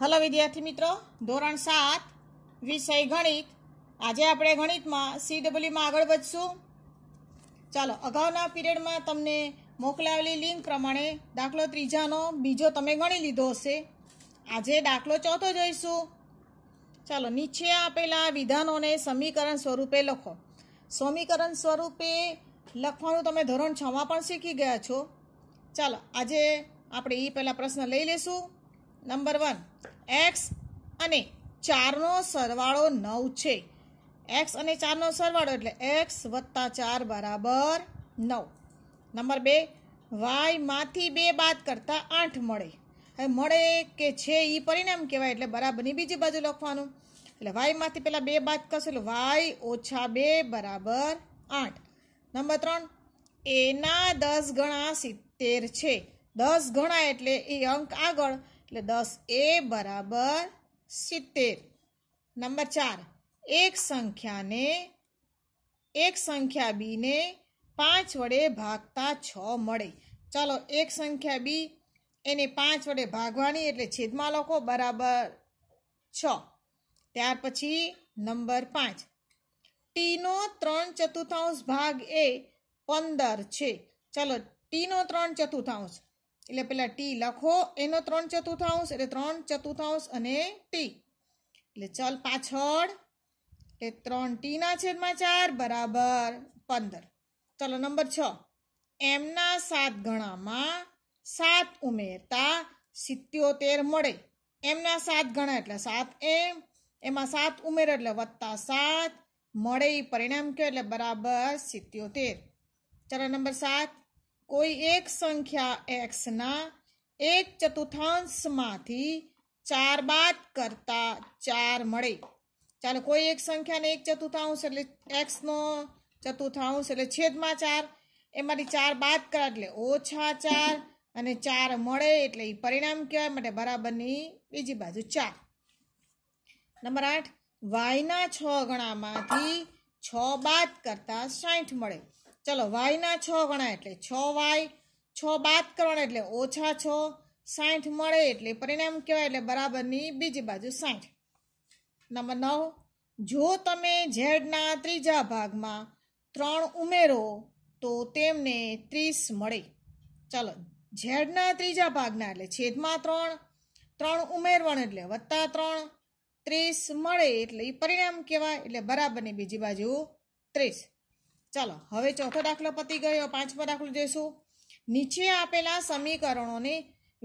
hello વિદ્યાર્થી મિત્રો ધોરણ સાત વિષય ગણિત આજે આપણે ગણિતમાં સી ડબલ્યુમાં આગળ વધશું ચાલો અગાઉના પીરિયડમાં તમને મોકલાવેલી લિંક પ્રમાણે દાખલો ત્રીજાનો બીજો તમે ગણી લીધો હશે આજે દાખલો ચોથો જોઈશું ચાલો નીચે આપેલા વિધાનોને સમીકરણ સ્વરૂપે લખો સમીકરણ સ્વરૂપે લખવાનું તમે ધોરણ છમાં પણ શીખી ગયા છો ચાલો આજે આપણે એ પહેલાં પ્રશ્ન લઈ લઈશું નંબર વન એક્સ અને ચારનો સરવાળો નવ છે એક્સ અને ચારનો સરવાળો એટલે એક્સ વત્તા ચાર બરાબર નવ નંબર બે વાયમાંથી બે બાદ કરતાં આઠ મળે હવે મળે કે છે એ પરિણામ કહેવાય એટલે બરાબરની બીજી બાજુ લખવાનું એટલે વાયમાંથી પહેલાં બે બાદ કરશું એટલે વાય ઓછા બે બરાબર આઠ નંબર ત્રણ એના દસ ગણા સિત્તેર છે દસ ગણા એટલે એ અંક આગળ એટલે દસ એ બરાબર સિત્તેર નંબર ચાર એક સંખ્યાને એક સંખ્યા બીને પાંચ વડે ભાગતા છ મળે ચાલો એક સંખ્યા બી એને પાંચ વડે ભાગવાની એટલે છેદમાં લખો બરાબર છ ત્યાર પછી નંબર પાંચ ટીનો ત્રણ ચતુર્થાંશ ભાગ એ પંદર છે ચાલો ટીનો ત્રણ ચતુર્થાંશ એટલે પેલા ટી લખો એનો ત્રણ ચતુર્થાંશ એટલે ત્રણ ચતુર્થાંશ અને ટી એટલે ચલ પાછળ એ ત્રણ ટીના છેદમાં ચાર બરાબર પંદર ચલો નંબર છ એમના સાત ગણામાં સાત ઉમેરતા સિત્યોતેર મળે એમના સાત ગણા એટલે સાત એમ એમાં સાત ઉમેર એટલે વત્તા સાત મળે પરિણામ કયો એટલે બરાબર સિત્યોતેર ચલો નંબર સાત કોઈ એક સંખ્યા એક્સના એક ચતુર્થાંશમાંથી ચાર બાદ કરતા ચાર મળે ચાલો કોઈ એક સંખ્યાને એક ચતુર્થાંશ એટલે એક્સનો ચતુર્થાંશ એટલે છેદમાં ચાર એમાંથી ચાર બાદ કરા એટલે ઓછા ચાર અને ચાર મળે એટલે એ પરિણામ કહેવાય માટે બરાબરની બીજી બાજુ ચાર નંબર આઠ વાયના છ ગણામાંથી છ બાદ કરતાં સાઠ મળે ચલો વાયના છ ગણાય એટલે છ વાય છ બાદ કરવાના એટલે ઓછા છ સાઠ મળે એટલે પરિણામ કહેવાય એટલે બરાબરની બીજી બાજુ સાઠ નંબર નવ જો તમે ઝેડના ત્રીજા ભાગમાં ત્રણ ઉમેરો તો તેમને ત્રીસ મળે ચલો ઝેડના ત્રીજા ભાગના એટલે છેદમાં ત્રણ ત્રણ ઉમેરવાનું એટલે વત્તા ત્રણ ત્રીસ મળે એટલે એ પરિણામ કહેવાય એટલે બરાબરની બીજી બાજુ ત્રીસ ચાલો હવે ચોથો દાખલો પતી ગયો પાંચમો દાખલો જોઈશું નીચે આપેલા સમીકરણોને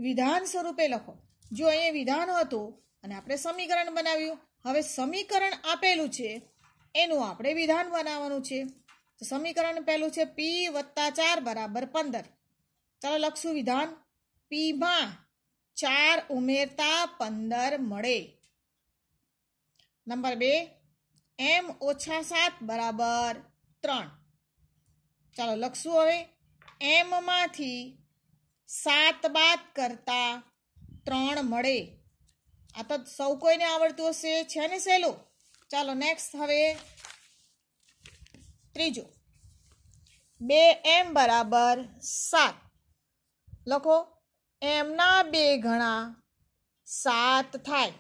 વિધાન સ્વરૂપે લખો જો અહીંયા વિધાન હતું અને આપણે સમીકરણ બનાવ્યું હવે સમીકરણ આપેલું છે એનું આપણે વિધાન બનાવવાનું છે સમીકરણ પહેલું છે પી વત્તા ચાર બરાબર પંદર ચાલો લખશું વિધાન પીમાં ચાર ઉમેરતા પંદર મળે નંબર બે એમ ઓછા સાત બરાબર ત્રણ ચાલો લખશું હવે એમમાંથી સાત બાદ કરતા ત્રણ મળે આ તો સૌ કોઈને આવડતું હશે છે ને સહેલું ચાલો નેક્સ્ટ હવે ત્રીજો બે એમ બરાબર સાત લખો એમના બે ઘણા સાત થાય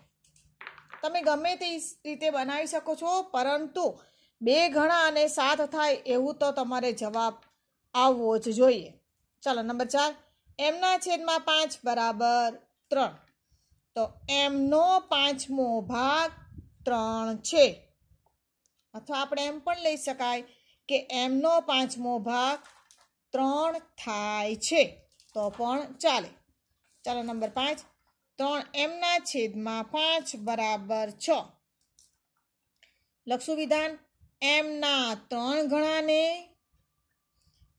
તમે ગમે તે રીતે બનાવી શકો છો પરંતુ બે ઘણા અને સાત થાય એવું તો તમારે જવાબ આવવો જ જોઈએ ચાલો નંબર ચાર એમના છેદમાં પાંચ બરાબર ત્રણ તો એમનો પાંચમો ભાગ ત્રણ છે અથવા આપણે એમ પણ લઈ શકાય કે એમનો પાંચમો ભાગ ત્રણ થાય છે તો પણ ચાલે ચાલો નંબર પાંચ ત્રણ એમના છેદમાં પાંચ બરાબર છ લક્ષુ વિધાન એમના ત્રણ ગણાને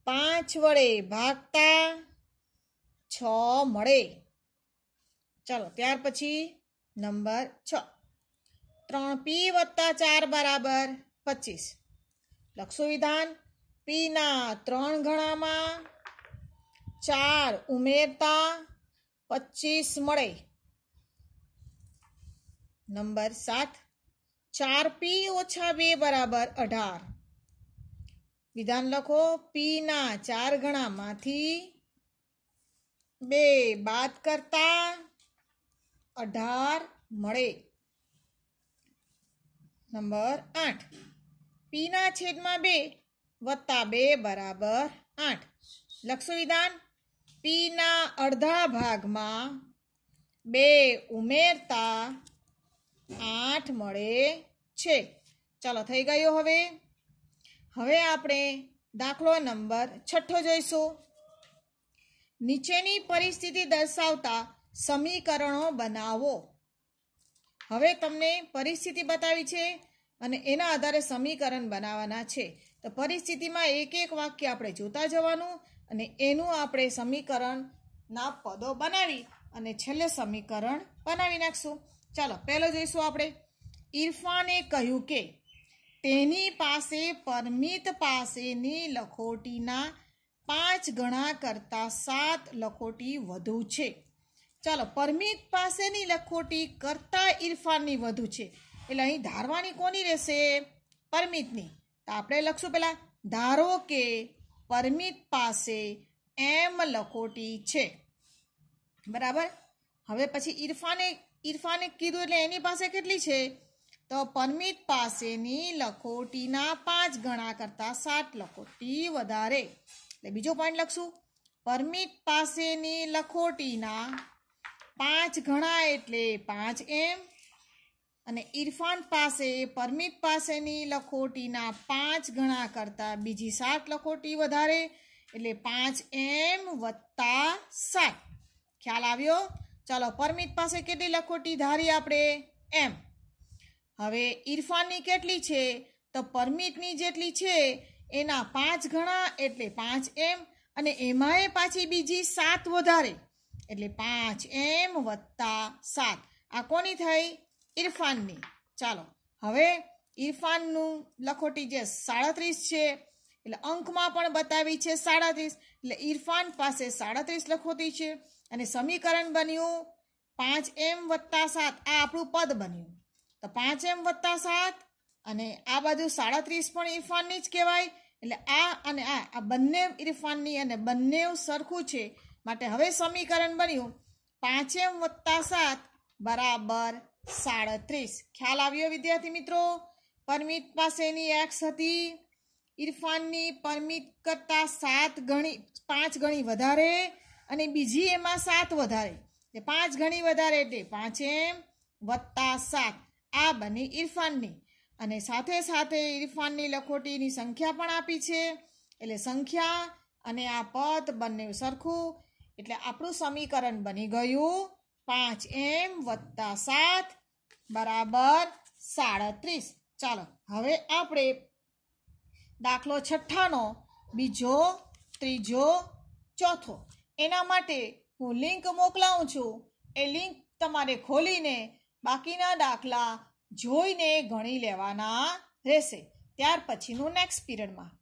પાંચ વડે ભાગતા છ મળે ચાલો ત્યાર પછી નંબર છ ત્રણ પી વત્તા ચાર બરાબર પચીસ લખશું વિધાન પીના ત્રણ ગણામાં ચાર ઉમેરતા પચીસ મળે નંબર સાત ચાર પી ઓછા બે બરાબર અઢાર વિધાન લખો પીના ચાર ગણામાંથી બે બાદ કરતા અઢાર મળે નંબર આઠ પીના છેદમાં બે વત્તા બે બરાબર આઠ લખશું વિધાન પીના અડધા ભાગમાં બે ઉમેરતા આઠ મળે છે ચાલો થઈ ગયો હવે હવે આપણે દાખલો નંબર છઠ્ઠો જોઈશું નીચેની પરિસ્થિતિ દર્શાવતા સમીકરણો બનાવો હવે તમને પરિસ્થિતિ બતાવી છે અને એના આધારે સમીકરણ બનાવવાના છે તો પરિસ્થિતિમાં એક એક વાક્ય આપણે જોતા જવાનું અને એનું આપણે સમીકરણના પદો બનાવી અને છેલ્લે સમીકરણ બનાવી નાખશું ચાલો પહેલો જોઈશું આપણે ઇરફાને કહ્યું કે તેની પાસે પરમિત પાસેની લખોટીના પાંચ ગણા કરતાં સાત લખોટી વધુ છે ચાલો પરમિત પાસેની લખોટી કરતાં ઇરફાનની વધુ છે એટલે અહીં ધારવાની કોની રહેશે પરમિતની તો આપણે લખશું પહેલાં ધારો કે પરમિત પાસે એમ લખોટી છે બરાબર હવે પછી ઇરફાને ઇરફાને કીધું એટલે એની પાસે કેટલી છે તો પરમિત પાસેની લખોટીના પાંચ ગણા કરતાં સાત લખોટી વધારે એટલે બીજો પોઈન્ટ લખશું પરમિત પાસેની લખોટીના પાંચ ગણા એટલે પાંચ એમ અને ઇરફાન પાસે પરમિત પાસેની લખોટીના પાંચ ગણા કરતાં બીજી સાત લખોટી વધારે એટલે પાંચ એમ વત્તા સાત ખ્યાલ આવ્યો ચાલો પરમિત પાસે કેટલી લખોટી ધારી આપણે એમ હવે ઇરફાનની કેટલી છે તો પરમિતની જેટલી છે એના પાંચ ગણા એટલે પાંચ એમ અને એમાંય પાછી બીજી સાત વધારે એટલે પાંચ એમ વત્તા સાત આ કોની થઈ ઇરફાનની ચાલો હવે ઇરફાનનું લખોટી જે સાડત્રીસ છે એટલે અંકમાં પણ બતાવી છે સાડત્રીસ એટલે ઇરફાન પાસે સાડત્રીસ લખોટી છે અને સમીકરણ બન્યું પાંચ એમ વત્તા સાત આ આપણું પદ બન્યું તો પાંચ એમ વત્તા સાત અને આ બાજુ સાડત્રીસ પણ ઇરફાનની જ કહેવાય એટલે આ અને આ આ બંને ઇરફાનની અને બંને સરખું છે માટે હવે સમીકરણ બન્યું પાંચ એમ વત્તા સાત બરાબર સાડત્રીસ ખ્યાલ આવ્યો વિદ્યાર્થી મિત્રો પરમિત પાસેની એક્સ હતી ઇરફાનની પરમિત કરતાં સાત ગણી પાંચ ગણી વધારે અને બીજી એમાં સાત વધારે એટલે પાંચ ગણી વધારે એટલે પાંચ એમ વત્તા સાત આ બની ઇરફાનની અને સાથે સાથે ઇરફાનની લખોટીની સંખ્યા પણ આપી છે એટલે સંખ્યા અને આ પદ બંને સરખું એટલે આપણું સમીકરણ બની ગયું પાંચ એમ વત્તા સાત બરાબર સાડત્રીસ ચાલો હવે આપણે દાખલો છઠ્ઠાનો બીજો ત્રીજો ચોથો એના માટે હું લિંક મોકલાવું છું એ લિંક તમારે ખોલીને બાકીના દાખલા જોઈને ગણી લેવાના રહેશે ત્યાર પછીનું નેક્સ્ટ પીરિયડમાં